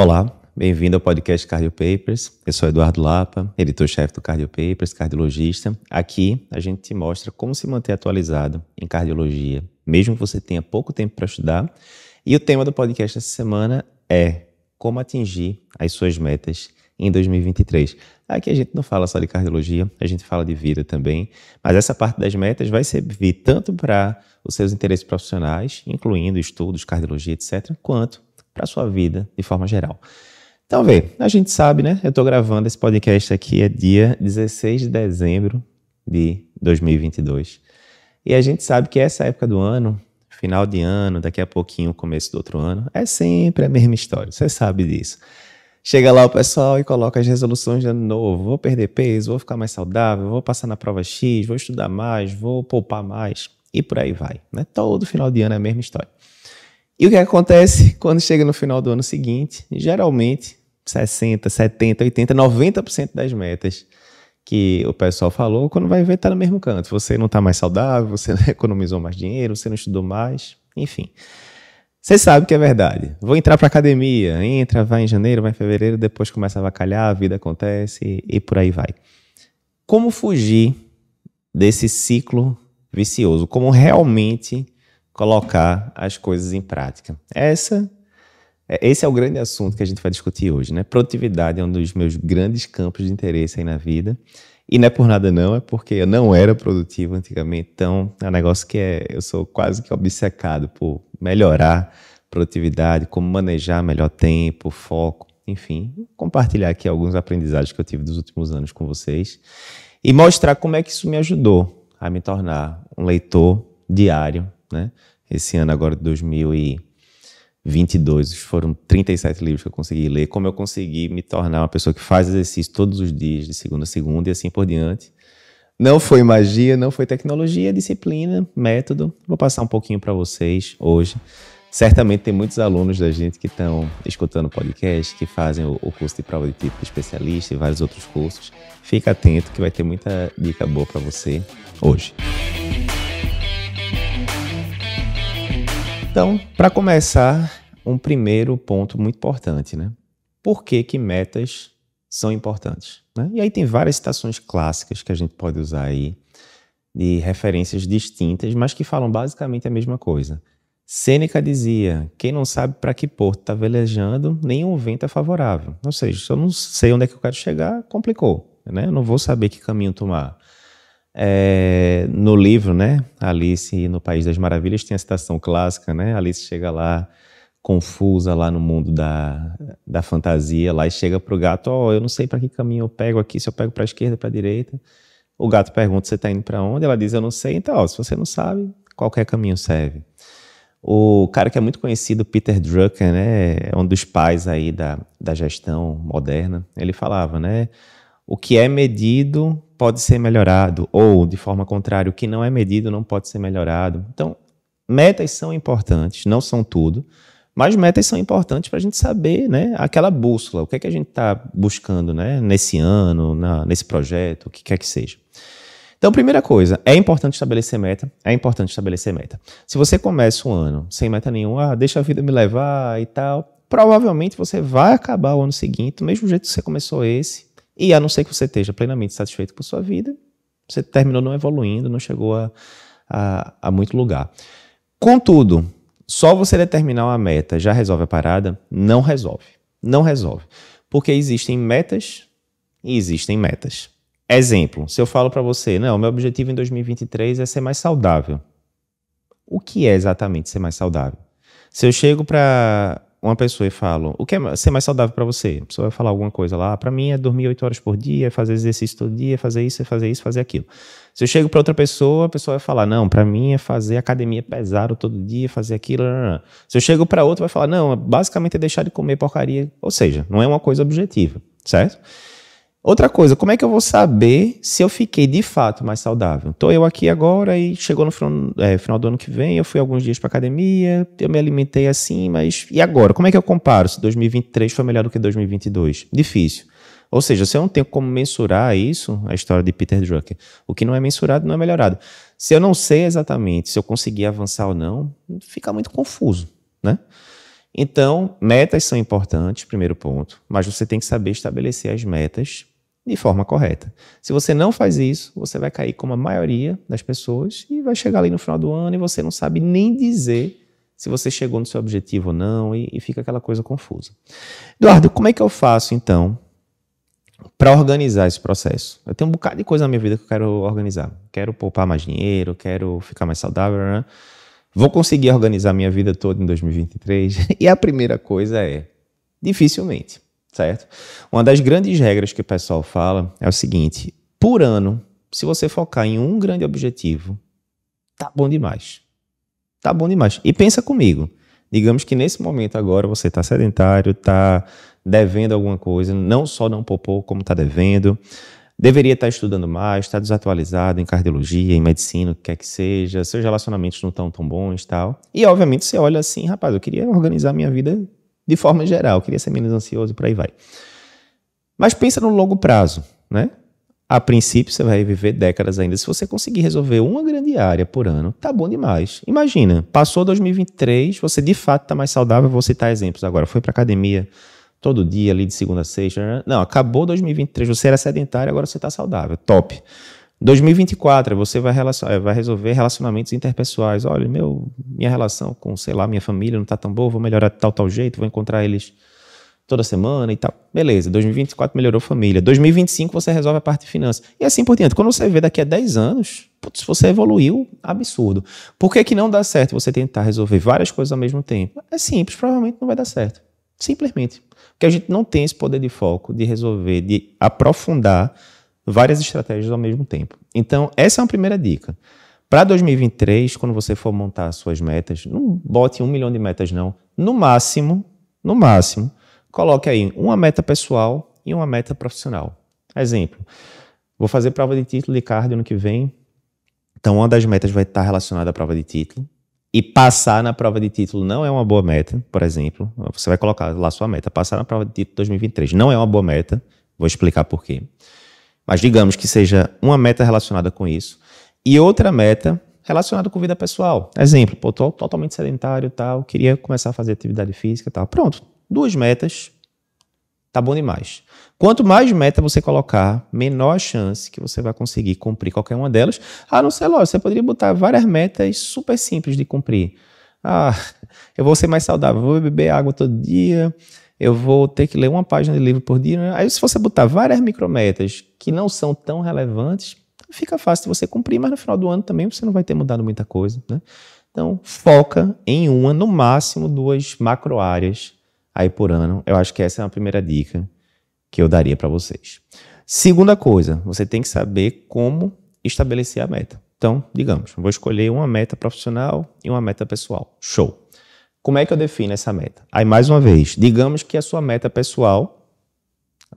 Olá, bem-vindo ao podcast Cardio Papers. Eu sou Eduardo Lapa, editor-chefe do Cardio Papers, cardiologista. Aqui a gente te mostra como se manter atualizado em cardiologia, mesmo que você tenha pouco tempo para estudar. E o tema do podcast essa semana é como atingir as suas metas em 2023. Aqui a gente não fala só de cardiologia, a gente fala de vida também, mas essa parte das metas vai servir tanto para os seus interesses profissionais, incluindo estudos, cardiologia, etc., quanto para a sua vida de forma geral. Então, vê, a gente sabe, né? Eu estou gravando esse podcast aqui, é dia 16 de dezembro de 2022. E a gente sabe que essa época do ano, final de ano, daqui a pouquinho, começo do outro ano, é sempre a mesma história, você sabe disso. Chega lá o pessoal e coloca as resoluções de ano novo. Vou perder peso, vou ficar mais saudável, vou passar na prova X, vou estudar mais, vou poupar mais e por aí vai. Né? Todo final de ano é a mesma história. E o que acontece quando chega no final do ano seguinte? Geralmente, 60, 70, 80, 90% das metas que o pessoal falou, quando vai ver, está no mesmo canto. Você não está mais saudável, você economizou mais dinheiro, você não estudou mais, enfim. Você sabe que é verdade. Vou entrar para academia, entra, vai em janeiro, vai em fevereiro, depois começa a vacalhar, a vida acontece e por aí vai. Como fugir desse ciclo vicioso? Como realmente colocar as coisas em prática. Essa, é, esse é o grande assunto que a gente vai discutir hoje, né? Produtividade é um dos meus grandes campos de interesse aí na vida. E não é por nada não, é porque eu não era produtivo antigamente, então é um negócio que é, eu sou quase que obcecado por melhorar produtividade, como manejar melhor tempo, foco, enfim, compartilhar aqui alguns aprendizados que eu tive dos últimos anos com vocês e mostrar como é que isso me ajudou a me tornar um leitor diário né? Esse ano agora de 2022 foram 37 livros que eu consegui ler, como eu consegui me tornar uma pessoa que faz exercício todos os dias, de segunda a segunda e assim por diante. Não foi magia, não foi tecnologia, disciplina, método. Vou passar um pouquinho para vocês hoje. Certamente tem muitos alunos da gente que estão escutando o podcast, que fazem o, curso de prova de título de especialista e vários outros cursos. Fica atento que vai ter muita dica boa para você hoje. Então, para começar, um primeiro ponto muito importante, né? Por que, que metas são importantes? Né? E aí tem várias citações clássicas que a gente pode usar aí, de referências distintas, mas que falam basicamente a mesma coisa. Sêneca dizia: quem não sabe para que porto está velejando, nenhum vento é favorável. Ou seja, se eu não sei onde é que eu quero chegar, complicou. Né? Eu não vou saber que caminho tomar. É, no livro, né, Alice no País das Maravilhas, tem a citação clássica, né? Alice chega lá confusa lá no mundo da, da fantasia, lá e chega pro gato, ó, oh, eu não sei para que caminho eu pego aqui, se eu pego para esquerda, para direita. O gato pergunta, você está indo para onde? Ela diz, eu não sei. Então, ó, se você não sabe, qualquer caminho serve. O cara que é muito conhecido, Peter Drucker, né, é um dos pais aí da, da gestão moderna, ele falava, né, o que é medido pode ser melhorado, ou, de forma contrária, o que não é medido não pode ser melhorado. Então, metas são importantes, não são tudo, mas metas são importantes para a gente saber né, aquela bússola, o que é que a gente está buscando né, nesse ano, na, nesse projeto, o que quer que seja. Então, primeira coisa, é importante estabelecer meta, é importante estabelecer meta. Se você começa um ano sem meta nenhuma, ah, deixa a vida me levar e tal, provavelmente você vai acabar o ano seguinte, do mesmo jeito que você começou esse, e a não ser que você esteja plenamente satisfeito com sua vida, você terminou não evoluindo, não chegou a, a, a muito lugar. Contudo, só você determinar uma meta já resolve a parada? Não resolve. Não resolve. Porque existem metas e existem metas. Exemplo, se eu falo para você, não, meu objetivo em 2023 é ser mais saudável. O que é exatamente ser mais saudável? Se eu chego para uma pessoa e falo, o que é ser mais saudável para você? A pessoa vai falar alguma coisa lá, ah, para mim é dormir oito horas por dia, é fazer exercício todo dia, é fazer isso, é fazer isso, fazer aquilo. Se eu chego para outra pessoa, a pessoa vai falar, não, para mim é fazer academia pesado todo dia, fazer aquilo. Não, não, não. Se eu chego para outra, vai falar, não, basicamente é deixar de comer porcaria. Ou seja, não é uma coisa objetiva, certo? Outra coisa, como é que eu vou saber se eu fiquei de fato mais saudável? Estou eu aqui agora e chegou no final, é, final do ano que vem, eu fui alguns dias para academia, eu me alimentei assim, mas e agora? Como é que eu comparo se 2023 foi melhor do que 2022? Difícil. Ou seja, se eu não tenho como mensurar isso, a história de Peter Drucker, o que não é mensurado não é melhorado. Se eu não sei exatamente se eu consegui avançar ou não, fica muito confuso, né? Então, metas são importantes, primeiro ponto, mas você tem que saber estabelecer as metas de forma correta. Se você não faz isso, você vai cair como a maioria das pessoas e vai chegar ali no final do ano e você não sabe nem dizer se você chegou no seu objetivo ou não e, e fica aquela coisa confusa. Eduardo, como é que eu faço então para organizar esse processo? Eu tenho um bocado de coisa na minha vida que eu quero organizar. Quero poupar mais dinheiro, quero ficar mais saudável. Né? Vou conseguir organizar minha vida toda em 2023? E a primeira coisa é: dificilmente certo? Uma das grandes regras que o pessoal fala é o seguinte: por ano, se você focar em um grande objetivo, tá bom demais. Tá bom demais. E pensa comigo. Digamos que nesse momento agora você está sedentário, está devendo alguma coisa, não só não poupou, como está devendo. Deveria estar tá estudando mais, está desatualizado em cardiologia, em medicina, o que quer que seja, seus relacionamentos não estão tão bons e tal. E obviamente você olha assim, rapaz, eu queria organizar minha vida de forma geral, queria ser menos ansioso e por aí vai. Mas pensa no longo prazo, né? A princípio você vai viver décadas ainda. Se você conseguir resolver uma grande área por ano, tá bom demais. Imagina, passou 2023, você de fato tá mais saudável, vou citar exemplos agora. Foi pra academia todo dia ali de segunda a sexta. Não, acabou 2023, você era sedentário, agora você tá saudável. Top. 2024, você vai, eh, vai resolver relacionamentos interpessoais. Olha, meu, minha relação com, sei lá, minha família não está tão boa, vou melhorar de tal, tal jeito, vou encontrar eles toda semana e tal. Beleza, 2024 melhorou família. 2025 você resolve a parte de finanças. E assim por diante. Quando você vê daqui a 10 anos, putz, você evoluiu, absurdo. Por que, que não dá certo você tentar resolver várias coisas ao mesmo tempo? É simples, provavelmente não vai dar certo. Simplesmente. Porque a gente não tem esse poder de foco, de resolver, de aprofundar várias estratégias ao mesmo tempo. Então, essa é uma primeira dica. Para 2023, quando você for montar suas metas, não bote um milhão de metas, não. No máximo, no máximo, coloque aí uma meta pessoal e uma meta profissional. Exemplo, vou fazer prova de título de cardio ano que vem. Então, uma das metas vai estar relacionada à prova de título. E passar na prova de título não é uma boa meta, por exemplo. Você vai colocar lá sua meta. Passar na prova de título 2023 não é uma boa meta. Vou explicar por quê. Mas digamos que seja uma meta relacionada com isso e outra meta relacionada com vida pessoal. Exemplo, pô, tô totalmente sedentário, tal, queria começar a fazer atividade física, tal. Pronto, duas metas, tá bom demais. Quanto mais meta você colocar, menor a chance que você vai conseguir cumprir qualquer uma delas. Ah, não sei lá, você poderia botar várias metas super simples de cumprir. Ah, eu vou ser mais saudável, vou beber água todo dia, eu vou ter que ler uma página de livro por dia. Né? Aí, se você botar várias micrometas que não são tão relevantes, fica fácil de você cumprir, mas no final do ano também você não vai ter mudado muita coisa. Né? Então, foca em uma, no máximo duas macro áreas aí por ano. Eu acho que essa é a primeira dica que eu daria para vocês. Segunda coisa, você tem que saber como estabelecer a meta. Então, digamos, vou escolher uma meta profissional e uma meta pessoal. Show. Como é que eu defino essa meta? Aí, mais uma vez, digamos que a sua meta pessoal,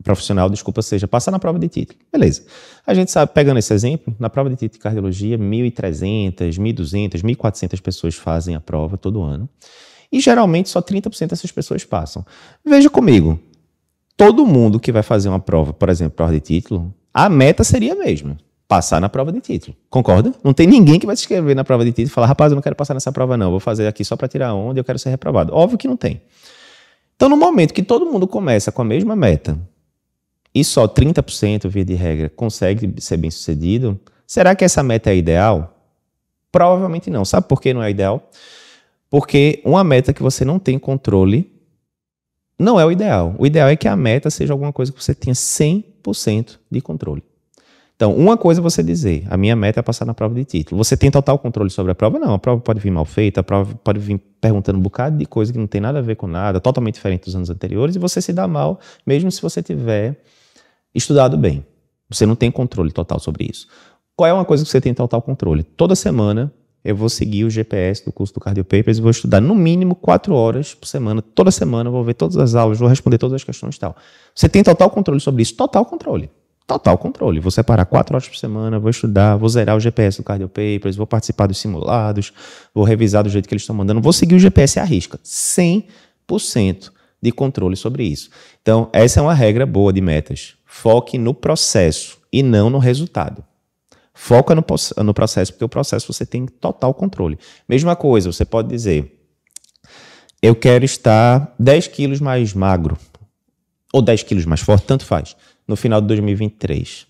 profissional, desculpa, seja passar na prova de título. Beleza. A gente sabe, pegando esse exemplo, na prova de título de cardiologia, 1.300, 1.200, 1.400 pessoas fazem a prova todo ano. E geralmente só 30% dessas pessoas passam. Veja comigo, todo mundo que vai fazer uma prova, por exemplo, prova de título, a meta seria a mesma passar na prova de título. Concorda? Não tem ninguém que vai se inscrever na prova de título e falar, rapaz, eu não quero passar nessa prova, não, vou fazer aqui só para tirar onda e eu quero ser reprovado. Óbvio que não tem. Então, no momento que todo mundo começa com a mesma meta e só 30%, via de regra, consegue ser bem sucedido, será que essa meta é ideal? Provavelmente não. Sabe por que não é ideal? Porque uma meta que você não tem controle não é o ideal. O ideal é que a meta seja alguma coisa que você tenha 100% de controle. Então, uma coisa é você dizer, a minha meta é passar na prova de título. Você tem total controle sobre a prova? Não, a prova pode vir mal feita, a prova pode vir perguntando um bocado de coisa que não tem nada a ver com nada, totalmente diferente dos anos anteriores, e você se dá mal, mesmo se você tiver estudado bem. Você não tem controle total sobre isso. Qual é uma coisa que você tem total controle? Toda semana eu vou seguir o GPS do curso do Cardio Papers e vou estudar no mínimo quatro horas por semana, toda semana, vou ver todas as aulas, vou responder todas as questões e tal. Você tem total controle sobre isso? Total controle total controle. Vou separar quatro horas por semana, vou estudar, vou zerar o GPS do Cardio Papers, vou participar dos simulados, vou revisar do jeito que eles estão mandando, vou seguir o GPS à risca. 100% de controle sobre isso. Então, essa é uma regra boa de metas. Foque no processo e não no resultado. Foca no, no processo, porque o processo você tem total controle. Mesma coisa, você pode dizer: eu quero estar 10 quilos mais magro, ou 10 quilos mais forte, tanto faz no final de 2023.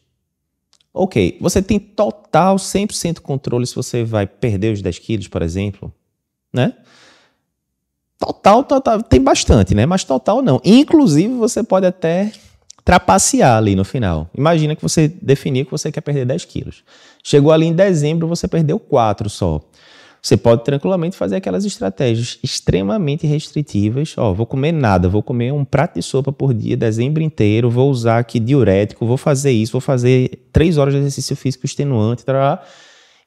Ok, você tem total 100% controle se você vai perder os 10 quilos, por exemplo, né? Total, total, tem bastante, né? Mas total não. Inclusive, você pode até trapacear ali no final. Imagina que você definiu que você quer perder 10 quilos. Chegou ali em dezembro, você perdeu 4 só. Você pode tranquilamente fazer aquelas estratégias extremamente restritivas. Ó, vou comer nada, vou comer um prato de sopa por dia, dezembro inteiro, vou usar aqui diurético, vou fazer isso, vou fazer três horas de exercício físico extenuante,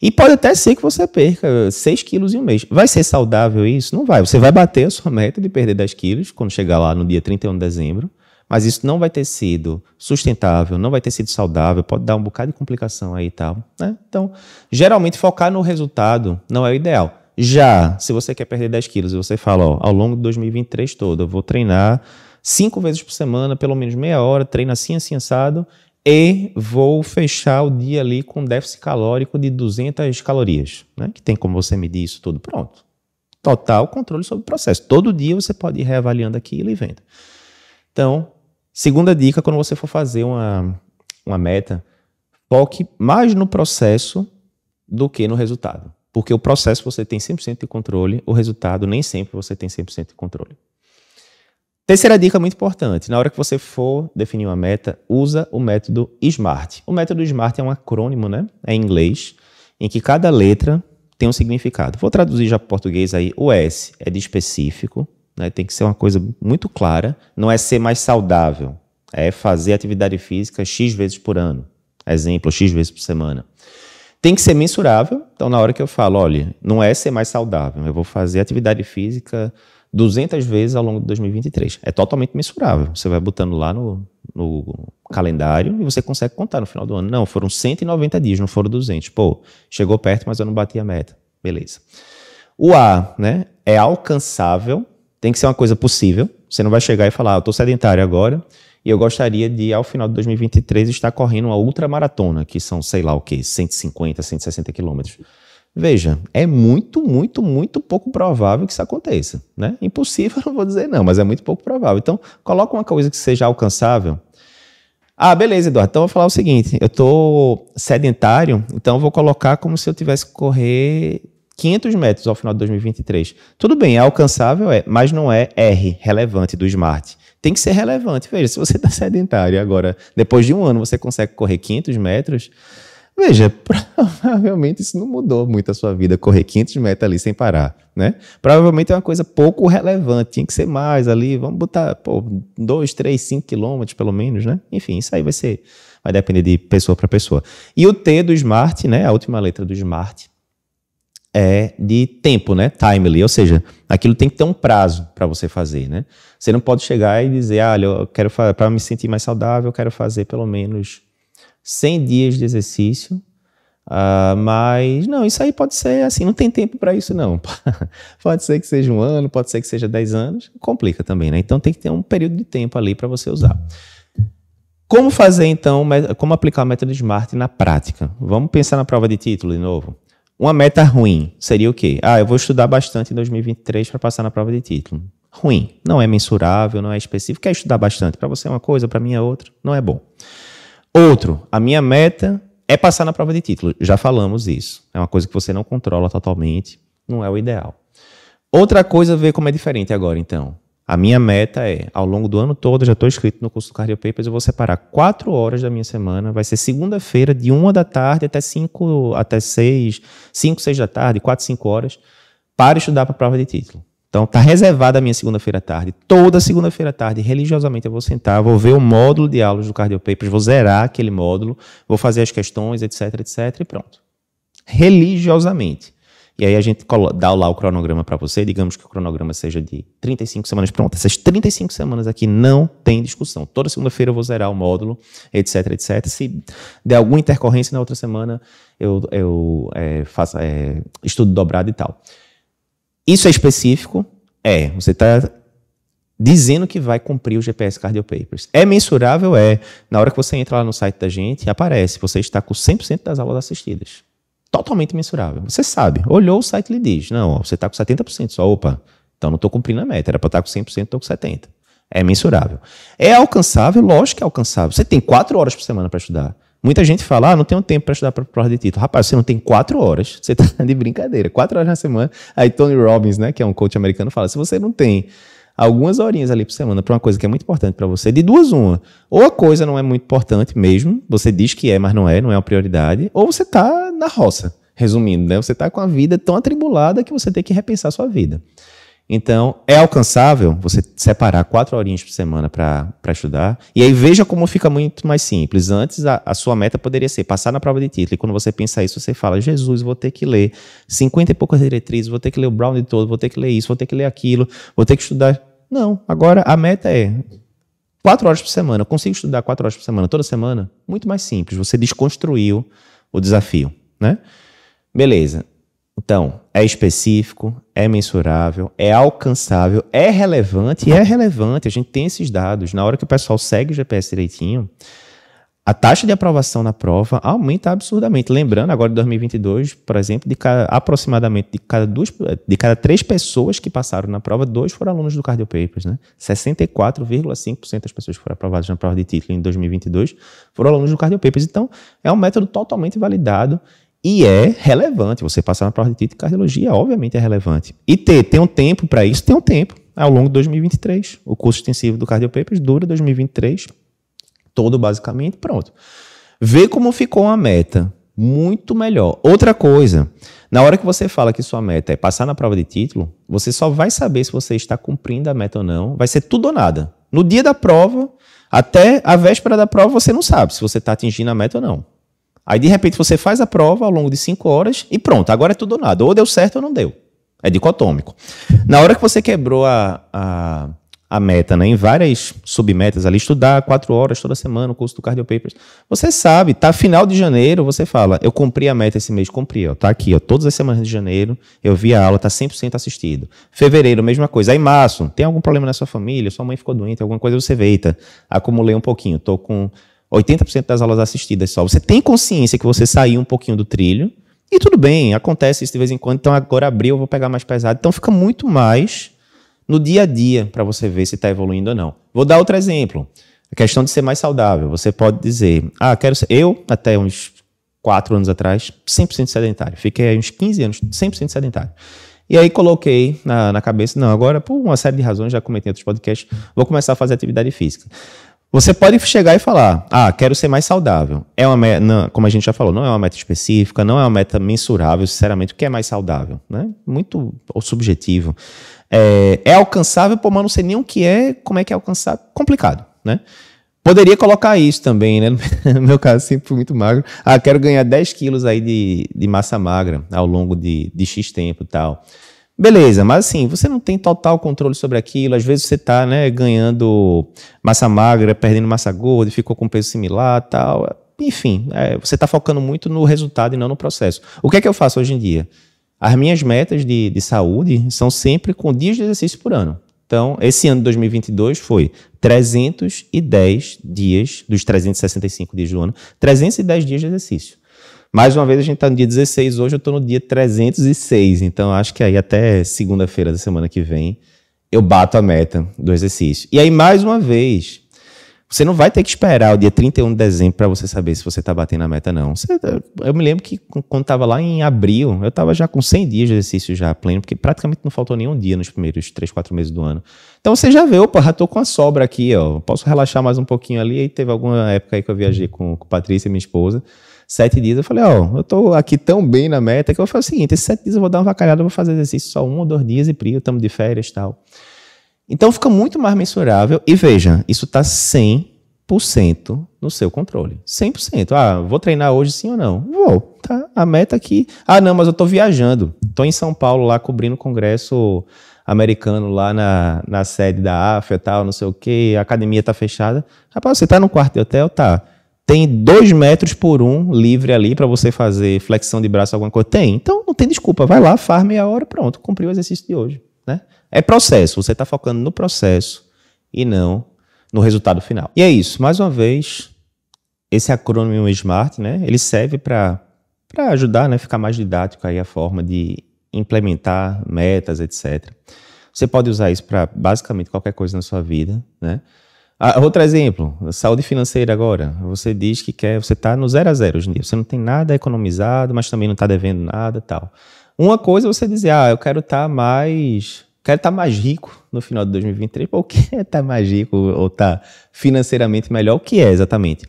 E pode até ser que você perca 6 quilos em um mês. Vai ser saudável isso? Não vai. Você vai bater a sua meta de perder 10 quilos quando chegar lá no dia 31 de dezembro. Mas isso não vai ter sido sustentável, não vai ter sido saudável, pode dar um bocado de complicação aí e tal. Né? Então, geralmente, focar no resultado não é o ideal. Já, se você quer perder 10 quilos, e você fala, ó, ao longo de 2023 todo, eu vou treinar cinco vezes por semana, pelo menos meia hora, treino assim, assim, assado, e vou fechar o dia ali com déficit calórico de 200 calorias, né? Que tem como você medir isso tudo, pronto. Total controle sobre o processo. Todo dia você pode ir reavaliando aquilo e vendo. Então, Segunda dica, quando você for fazer uma, uma meta, foque mais no processo do que no resultado. Porque o processo você tem 100% de controle, o resultado nem sempre você tem 100% de controle. Terceira dica muito importante, na hora que você for definir uma meta, usa o método SMART. O método SMART é um acrônimo, né? É em inglês, em que cada letra tem um significado. Vou traduzir já para português aí. O S é de específico, né? Tem que ser uma coisa muito clara. Não é ser mais saudável, é fazer atividade física X vezes por ano, exemplo, X vezes por semana. Tem que ser mensurável, então na hora que eu falo, olha, não é ser mais saudável, eu vou fazer atividade física 200 vezes ao longo de 2023. É totalmente mensurável. Você vai botando lá no, no calendário e você consegue contar no final do ano. Não, foram 190 dias, não foram 200. Pô, chegou perto, mas eu não bati a meta. Beleza. O A, né, é alcançável, tem que ser uma coisa possível. Você não vai chegar e falar, ah, eu estou sedentário agora e eu gostaria de, ao final de 2023, estar correndo uma ultramaratona, que são, sei lá o quê, 150, 160 quilômetros. Veja, é muito, muito, muito pouco provável que isso aconteça. Né? Impossível, não vou dizer não, mas é muito pouco provável. Então, coloca uma coisa que seja alcançável. Ah, beleza, Eduardo. Então, eu vou falar o seguinte: eu estou sedentário, então eu vou colocar como se eu tivesse que correr 500 metros ao final de 2023. Tudo bem, é alcançável, é, mas não é R, relevante, do Smart. Tem que ser relevante. Veja, se você está sedentário agora, depois de um ano, você consegue correr 500 metros. Veja, provavelmente isso não mudou muito a sua vida, correr 500 metros ali sem parar, né? Provavelmente é uma coisa pouco relevante, tinha que ser mais ali, vamos botar, pô, 2, 3, 5 quilômetros pelo menos, né? Enfim, isso aí vai ser, vai depender de pessoa para pessoa. E o T do Smart, né, a última letra do Smart, é de tempo, né? Timely, ou seja, aquilo tem que ter um prazo para você fazer, né? Você não pode chegar e dizer, ah, eu quero para me sentir mais saudável, eu quero fazer pelo menos 100 dias de exercício, uh, mas não, isso aí pode ser assim, não tem tempo para isso não. pode ser que seja um ano, pode ser que seja 10 anos, complica também, né? Então tem que ter um período de tempo ali para você usar. Como fazer então, como aplicar o método SMART na prática? Vamos pensar na prova de título de novo. Uma meta ruim seria o quê? Ah, eu vou estudar bastante em 2023 para passar na prova de título. Ruim. Não é mensurável, não é específico. Quer estudar bastante? Para você é uma coisa, para mim é outra. Não é bom. Outro, a minha meta é passar na prova de título. Já falamos isso. É uma coisa que você não controla totalmente. Não é o ideal. Outra coisa, ver como é diferente agora, então. A minha meta é, ao longo do ano todo, já estou inscrito no curso do Cardio Papers, eu vou separar quatro horas da minha semana, vai ser segunda-feira, de uma da tarde até cinco, até seis, cinco, seis da tarde, quatro, cinco horas, para estudar para a prova de título. Então, está reservada a minha segunda-feira à tarde. Toda segunda-feira à tarde, religiosamente, eu vou sentar, vou ver o módulo de aulas do Cardio Papers, vou zerar aquele módulo, vou fazer as questões, etc, etc, e pronto. Religiosamente. E aí a gente dá lá o cronograma para você, digamos que o cronograma seja de 35 semanas. Pronto, essas 35 semanas aqui não tem discussão. Toda segunda-feira eu vou zerar o módulo, etc, etc. Se der alguma intercorrência na outra semana, eu, eu é, faço é, estudo dobrado e tal. Isso é específico? É. Você está dizendo que vai cumprir o GPS Cardio Papers. É mensurável? É. Na hora que você entra lá no site da gente, aparece. Você está com 100% das aulas assistidas totalmente mensurável. Você sabe, olhou o site e lhe diz, não, ó, você está com 70% só, opa, então não estou cumprindo a meta, era para estar tá com 100%, estou com 70%. É mensurável. É alcançável? Lógico que é alcançável. Você tem quatro horas por semana para estudar. Muita gente fala, ah, não tenho tempo para estudar para prova de título. Rapaz, você não tem quatro horas, você está de brincadeira. Quatro horas na semana. Aí Tony Robbins, né, que é um coach americano, fala, se você não tem algumas horinhas ali por semana para uma coisa que é muito importante para você, de duas uma. Ou a coisa não é muito importante mesmo, você diz que é, mas não é, não é uma prioridade, ou você tá na roça. Resumindo, né? Você tá com a vida tão atribulada que você tem que repensar a sua vida. Então, é alcançável você separar quatro horinhas por semana para estudar. E aí veja como fica muito mais simples. Antes, a, a, sua meta poderia ser passar na prova de título. E quando você pensa isso, você fala: Jesus, vou ter que ler 50 e poucas diretrizes, vou ter que ler o Brown de todo, vou ter que ler isso, vou ter que ler aquilo, vou ter que estudar. Não, agora a meta é quatro horas por semana. consigo estudar quatro horas por semana, toda semana? Muito mais simples. Você desconstruiu o desafio, né? Beleza. Então, é específico, é mensurável, é alcançável, é relevante e é relevante. A gente tem esses dados. Na hora que o pessoal segue o GPS direitinho, a taxa de aprovação na prova aumenta absurdamente. Lembrando, agora em 2022, por exemplo, de cada, aproximadamente de cada, duas, de cada três pessoas que passaram na prova, dois foram alunos do Cardio Papers. Né? 64,5% das pessoas que foram aprovadas na prova de título em 2022 foram alunos do Cardio Papers. Então, é um método totalmente validado e é relevante. Você passar na prova de título de cardiologia, obviamente, é relevante. E ter, tem um tempo para isso? Tem um tempo. Ao longo de 2023. O curso extensivo do Cardiopapers dura 2023 todo, basicamente. Pronto. Vê como ficou a meta. Muito melhor. Outra coisa, na hora que você fala que sua meta é passar na prova de título, você só vai saber se você está cumprindo a meta ou não. Vai ser tudo ou nada. No dia da prova, até a véspera da prova, você não sabe se você está atingindo a meta ou não. Aí de repente você faz a prova ao longo de cinco horas e pronto, agora é tudo ou nada. Ou deu certo ou não deu. É dicotômico. Na hora que você quebrou a, a, a meta né, em várias submetas ali, estudar quatro horas toda semana o curso do Cardio Papers, você sabe, tá final de janeiro, você fala, eu cumpri a meta esse mês, cumpri, ó, tá aqui, ó, todas as semanas de janeiro, eu vi a aula, tá 100% assistido. Fevereiro, mesma coisa. Aí março, tem algum problema na sua família, sua mãe ficou doente, alguma coisa, você vê, acumulei um pouquinho, tô com 80% das aulas assistidas só. Você tem consciência que você saiu um pouquinho do trilho, e tudo bem, acontece isso de vez em quando, então agora abriu, eu vou pegar mais pesado. Então fica muito mais no dia a dia para você ver se está evoluindo ou não. Vou dar outro exemplo. A questão de ser mais saudável. Você pode dizer, ah, quero ser. Eu, até uns 4 anos atrás, 100% sedentário. Fiquei uns 15 anos 100% sedentário. E aí coloquei na, na cabeça, não, agora por uma série de razões, já comentei em outros podcasts, vou começar a fazer atividade física. Você pode chegar e falar: ah, quero ser mais saudável. É uma meta, não, como a gente já falou, não é uma meta específica, não é uma meta mensurável, sinceramente, o que é mais saudável, né? Muito subjetivo. É, é alcançável, pô, mas não sei nem o que é, como é que é alcançável. Complicado, né? Poderia colocar isso também, né? No meu caso, sempre assim, fui muito magro. Ah, quero ganhar 10 quilos aí de, de massa magra ao longo de, de X tempo e tal. Beleza, mas assim, você não tem total controle sobre aquilo. Às vezes você está né, ganhando massa magra, perdendo massa gorda, ficou com peso similar tal. Enfim, é, você está focando muito no resultado e não no processo. O que é que eu faço hoje em dia? As minhas metas de, de saúde são sempre com dias de exercício por ano. Então, esse ano de 2022 foi 310 dias, dos 365 dias do ano, 310 dias de exercício. Mais uma vez, a gente está no dia 16 hoje, eu estou no dia 306. Então, acho que aí até segunda-feira da semana que vem eu bato a meta do exercício. E aí, mais uma vez, você não vai ter que esperar o dia 31 de dezembro para você saber se você está batendo a meta, não. Você, eu me lembro que quando estava lá em abril, eu estava já com 100 dias de exercício já pleno, porque praticamente não faltou nenhum dia nos primeiros 3, 4 meses do ano. Então você já vê, opa, já tô com a sobra aqui, ó. Posso relaxar mais um pouquinho ali. E teve alguma época aí que eu viajei com, com Patrícia, minha esposa sete dias, eu falei, ó, oh, eu tô aqui tão bem na meta que eu vou fazer o assim, seguinte, esses sete dias eu vou dar uma vacalhada, vou fazer exercício só um ou dois dias e prio, estamos de férias e tal. Então fica muito mais mensurável e veja, isso está 100% no seu controle. 100%. Ah, vou treinar hoje sim ou não? Vou. Tá, a meta aqui. Ah, não, mas eu estou viajando. Estou em São Paulo lá cobrindo o congresso americano lá na, na sede da AFA e tal, não sei o quê, a academia está fechada. Rapaz, você está no quarto de hotel? Tá. Tem dois metros por um livre ali para você fazer flexão de braço, alguma coisa. Tem. Então não tem desculpa. Vai lá, faz meia hora, pronto, cumpriu o exercício de hoje. Né? É processo. Você está focando no processo e não no resultado final. E é isso. Mais uma vez, esse acrônimo SMART, né? Ele serve para para ajudar, né, ficar mais didático aí a forma de implementar metas, etc. Você pode usar isso para basicamente qualquer coisa na sua vida, né? Ah, outro exemplo, saúde financeira agora. Você diz que quer, você está no zero a zero hoje em dia. Você não tem nada economizado, mas também não está devendo nada tal. Uma coisa é você dizer, ah, eu quero estar tá mais. Quero estar tá mais rico no final de 2023. Pô, o que é estar tá mais rico ou estar tá financeiramente melhor? O que é exatamente?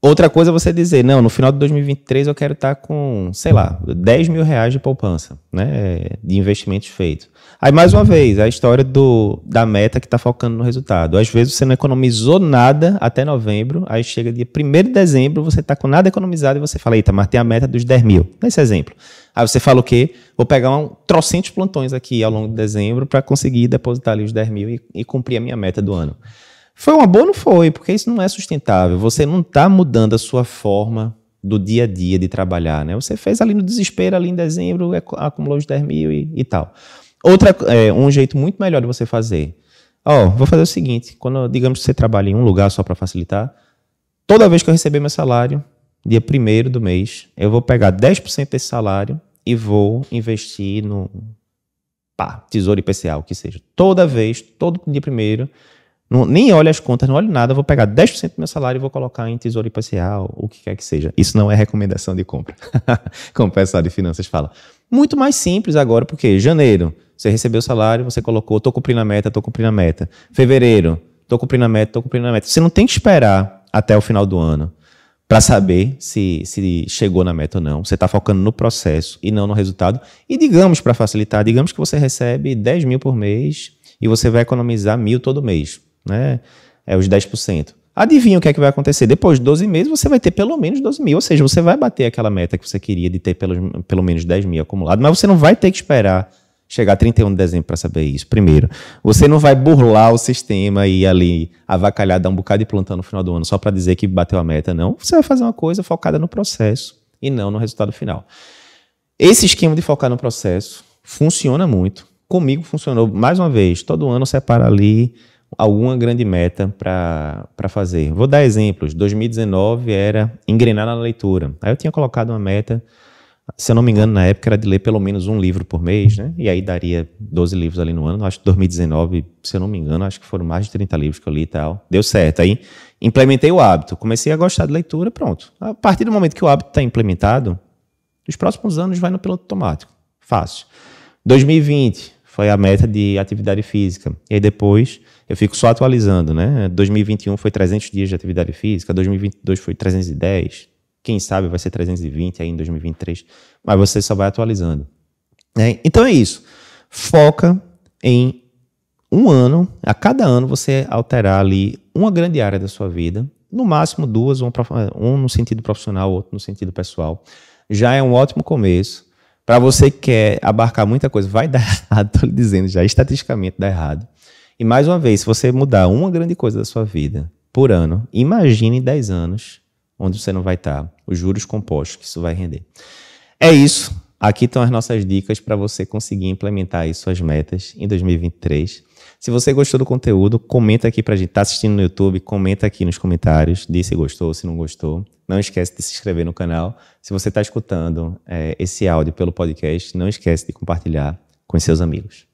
Outra coisa é você dizer, não, no final de 2023 eu quero estar tá com, sei lá, 10 mil reais de poupança, né? De investimentos feitos. Aí, mais uma vez, a história do, da meta que está focando no resultado. Às vezes você não economizou nada até novembro, aí chega dia 1 de dezembro, você está com nada economizado e você fala, eita, mas tem a meta dos 10 mil. Nesse exemplo. Aí você fala o quê? Vou pegar um trocentos plantões aqui ao longo de dezembro para conseguir depositar ali os 10 mil e, e cumprir a minha meta do ano. Foi uma boa? Não foi, porque isso não é sustentável. Você não está mudando a sua forma do dia a dia de trabalhar, né? Você fez ali no desespero, ali em dezembro, acumulou os 10 mil e, e tal. Outra, é, um jeito muito melhor de você fazer. Ó, oh, vou fazer o seguinte: quando, digamos que você trabalha em um lugar só para facilitar, toda vez que eu receber meu salário, dia primeiro do mês, eu vou pegar 10% desse salário e vou investir no pá, tesouro IPCA, o que seja. Toda vez, todo dia primeiro, não, nem olho as contas, não olho nada, vou pegar 10% do meu salário e vou colocar em tesouro IPCA, o que quer que seja. Isso não é recomendação de compra, como o pessoal de finanças fala. Muito mais simples agora, porque janeiro você recebeu o salário, você colocou, estou cumprindo a meta, estou cumprindo a meta. Fevereiro, estou cumprindo a meta, estou cumprindo a meta. Você não tem que esperar até o final do ano para saber se, se chegou na meta ou não. Você está focando no processo e não no resultado. E digamos, para facilitar, digamos que você recebe 10 mil por mês e você vai economizar mil todo mês, né? É os 10%. Adivinha o que é que vai acontecer? Depois de 12 meses, você vai ter pelo menos 12 mil. Ou seja, você vai bater aquela meta que você queria de ter pelo, pelo menos 10 mil acumulado, mas você não vai ter que esperar chegar 31 de dezembro para saber isso. Primeiro, você não vai burlar o sistema e ali avacalhar, dar um bocado de plantão no final do ano só para dizer que bateu a meta, não. Você vai fazer uma coisa focada no processo e não no resultado final. Esse esquema de focar no processo funciona muito. Comigo funcionou mais uma vez. Todo ano separa ali alguma grande meta para fazer. Vou dar exemplos. 2019 era engrenar na leitura. Aí eu tinha colocado uma meta se eu não me engano, na época era de ler pelo menos um livro por mês, né? E aí daria 12 livros ali no ano. Acho que 2019, se eu não me engano, acho que foram mais de 30 livros que eu li e tal. Deu certo. Aí implementei o hábito, comecei a gostar de leitura, pronto. A partir do momento que o hábito está implementado, os próximos anos vai no piloto automático. Fácil. 2020 foi a meta de atividade física. E aí depois eu fico só atualizando, né? 2021 foi 300 dias de atividade física, 2022 foi 310, quem sabe vai ser 320 aí em 2023, mas você só vai atualizando. Né? Então é isso. Foca em um ano, a cada ano você alterar ali uma grande área da sua vida, no máximo duas, um, um no sentido profissional, outro no sentido pessoal. Já é um ótimo começo. Para você que quer abarcar muita coisa, vai dar errado, estou dizendo já, estatisticamente dá errado. E mais uma vez, se você mudar uma grande coisa da sua vida por ano, imagine 10 anos onde você não vai estar, tá, os juros compostos que isso vai render. É isso. Aqui estão as nossas dicas para você conseguir implementar aí suas metas em 2023. Se você gostou do conteúdo, comenta aqui para a gente. estar tá assistindo no YouTube, comenta aqui nos comentários, diz se gostou, se não gostou. Não esquece de se inscrever no canal. Se você está escutando é, esse áudio pelo podcast, não esquece de compartilhar com seus amigos.